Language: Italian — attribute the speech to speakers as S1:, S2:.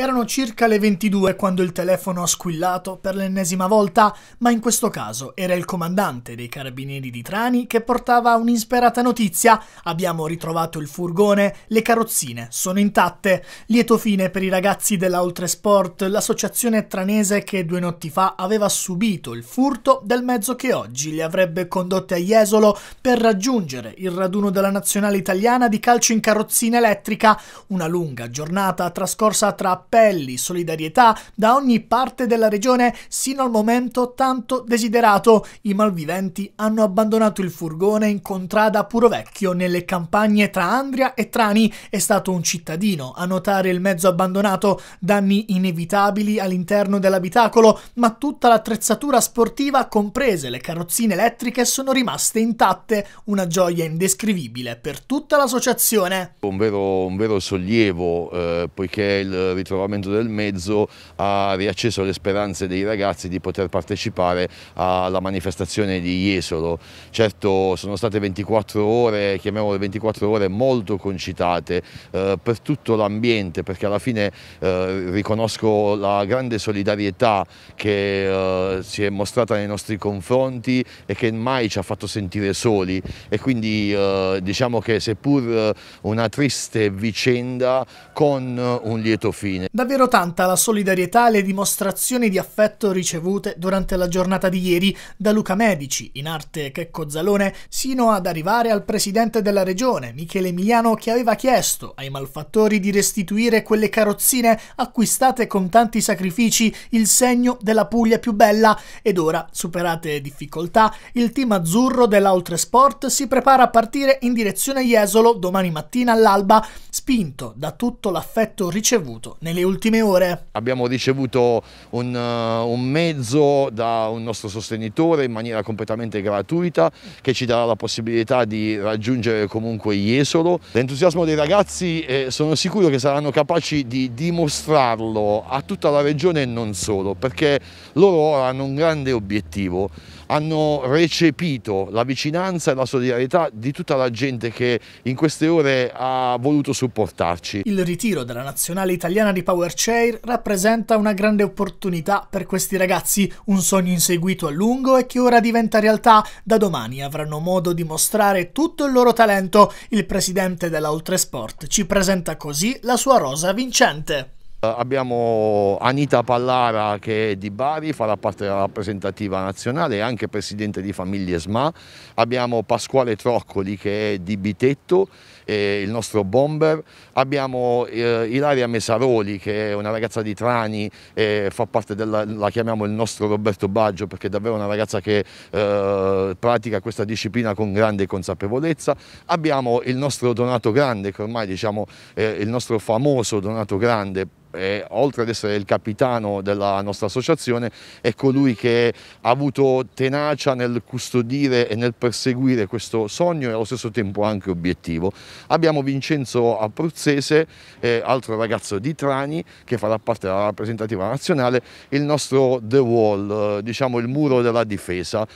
S1: Erano circa le 22 quando il telefono ha squillato per l'ennesima volta, ma in questo caso era il comandante dei carabinieri di Trani che portava un'insperata notizia. Abbiamo ritrovato il furgone, le carrozzine sono intatte. Lieto fine per i ragazzi della Oltresport, l'associazione tranese che due notti fa aveva subito il furto del mezzo che oggi li avrebbe condotti a Jesolo per raggiungere il raduno della nazionale italiana di calcio in carrozzina elettrica. Una lunga giornata trascorsa tra appelli, solidarietà da ogni parte della regione sino al momento tanto desiderato. I malviventi hanno abbandonato il furgone in contrada Purovecchio nelle campagne tra Andria e Trani. È stato un cittadino a notare il mezzo abbandonato, danni inevitabili all'interno dell'abitacolo, ma tutta l'attrezzatura sportiva, comprese le carrozzine elettriche, sono rimaste intatte. Una gioia indescrivibile per tutta l'associazione.
S2: Un vero, un vero sollievo, eh, poiché il ritrovamento ritrovamento del mezzo ha riacceso le speranze dei ragazzi di poter partecipare alla manifestazione di Jesolo. Certo sono state 24 ore, chiamiamole 24 ore, molto concitate eh, per tutto l'ambiente perché alla fine eh, riconosco la grande solidarietà che eh, si è mostrata nei nostri confronti e che mai ci ha fatto sentire soli e quindi eh, diciamo che seppur una triste vicenda con un lieto fine. Davvero
S1: tanta la solidarietà e le dimostrazioni di affetto ricevute durante la giornata di ieri da Luca Medici, in arte Checco Zalone, sino ad arrivare al presidente della regione, Michele Emiliano, che aveva chiesto ai malfattori di restituire quelle carrozzine acquistate con tanti sacrifici, il segno della Puglia più bella. Ed ora, superate difficoltà, il team azzurro dell'Oltresport si prepara a partire in direzione Jesolo domani mattina all'alba, spinto da tutto l'affetto ricevuto nelle nelle ultime ore.
S2: Abbiamo ricevuto un, eh, un mezzo da un nostro sostenitore in maniera completamente gratuita che ci darà la possibilità di raggiungere comunque Jesolo. L'entusiasmo dei ragazzi eh, sono sicuro che saranno capaci di dimostrarlo a tutta la regione e non solo, perché loro ora hanno un grande obiettivo, hanno recepito la vicinanza e la solidarietà di tutta la gente che in queste ore ha voluto supportarci. Il
S1: ritiro della nazionale italiana di PowerShare rappresenta una grande opportunità per questi ragazzi, un sogno inseguito a lungo e che ora diventa realtà. Da domani avranno modo di mostrare tutto il loro talento. Il presidente della Oltresport ci presenta così la sua rosa vincente.
S2: Eh, abbiamo Anita Pallara che è di Bari, farà parte della rappresentativa nazionale e anche presidente di Famiglie SMA. Abbiamo Pasquale Troccoli che è di Bitetto, eh, il nostro bomber. Abbiamo eh, Ilaria Mesaroli che è una ragazza di Trani, e fa parte della, la chiamiamo il nostro Roberto Baggio perché è davvero una ragazza che eh, pratica questa disciplina con grande consapevolezza. Abbiamo il nostro Donato Grande che ormai diciamo il nostro famoso Donato Grande e, oltre ad essere il capitano della nostra associazione, è colui che ha avuto tenacia nel custodire e nel perseguire questo sogno e allo stesso tempo anche obiettivo. Abbiamo Vincenzo Abruzzese, eh, altro ragazzo di Trani, che farà parte della rappresentativa nazionale, il nostro The Wall, eh, diciamo il muro della difesa.